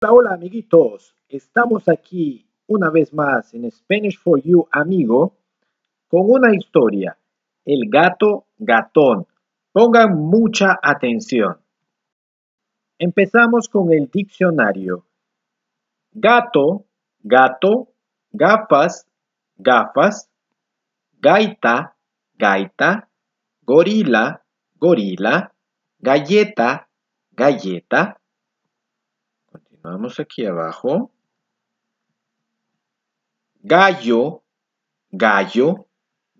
Hola, amiguitos, estamos aquí una vez más en Spanish for You, amigo, con una historia, el gato gatón. Pongan mucha atención. Empezamos con el diccionario. Gato, gato, gafas, gafas, gaita, gaita, gorila, gorila, galleta, galleta Vamos aquí abajo. Gallo, gallo,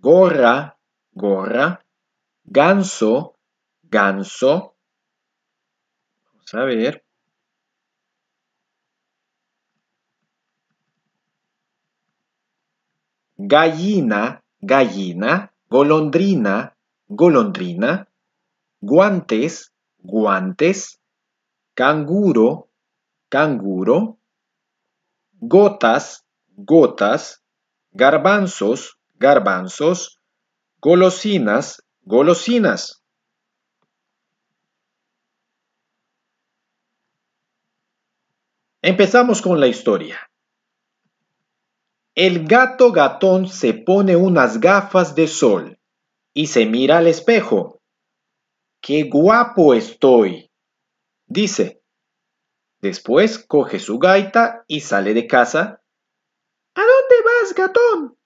gorra, gorra, ganso, ganso. Vamos a ver. Gallina, gallina, golondrina, golondrina, guantes, guantes, canguro, canguro, gotas, gotas, garbanzos, garbanzos, golosinas, golosinas. Empezamos con la historia. El gato gatón se pone unas gafas de sol y se mira al espejo. ¡Qué guapo estoy! dice. Después coge su gaita y sale de casa. ¿A dónde vas, gatón?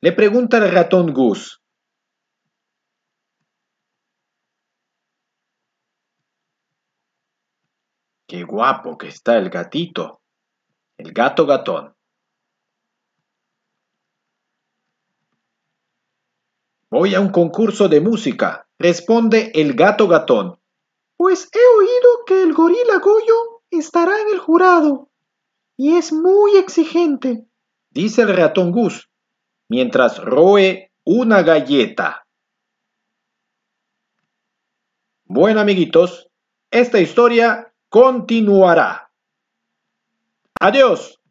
Le pregunta el ratón Gus. Qué guapo que está el gatito. El gato gatón. Voy a un concurso de música, responde el gato gatón. Pues he oído que el gorila Goyo estará en el jurado y es muy exigente, dice el ratón Gus, mientras roe una galleta. Bueno, amiguitos, esta historia continuará. Adiós.